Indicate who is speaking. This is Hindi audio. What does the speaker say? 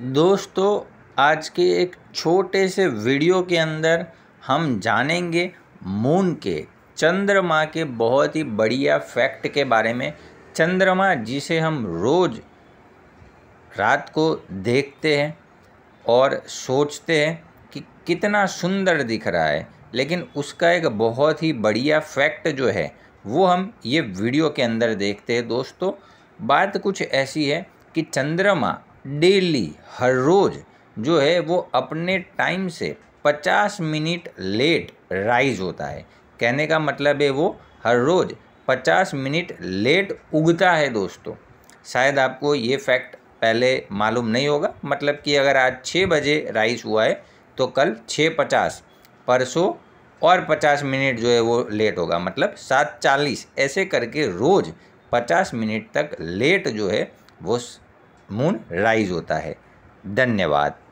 Speaker 1: दोस्तों आज के एक छोटे से वीडियो के अंदर हम जानेंगे मून के चंद्रमा के बहुत ही बढ़िया फैक्ट के बारे में चंद्रमा जिसे हम रोज़ रात को देखते हैं और सोचते हैं कि कितना सुंदर दिख रहा है लेकिन उसका एक बहुत ही बढ़िया फैक्ट जो है वो हम ये वीडियो के अंदर देखते हैं दोस्तों बात कुछ ऐसी है कि चंद्रमा डेली हर रोज़ जो है वो अपने टाइम से 50 मिनट लेट राइज होता है कहने का मतलब है वो हर रोज़ 50 मिनट लेट उगता है दोस्तों शायद आपको ये फैक्ट पहले मालूम नहीं होगा मतलब कि अगर आज छः बजे राइस हुआ है तो कल छः पचास परसों और पचास मिनट जो है वो लेट होगा मतलब सात चालीस ऐसे करके रोज़ पचास मिनट तक लेट जो है वो मून राइज होता है धन्यवाद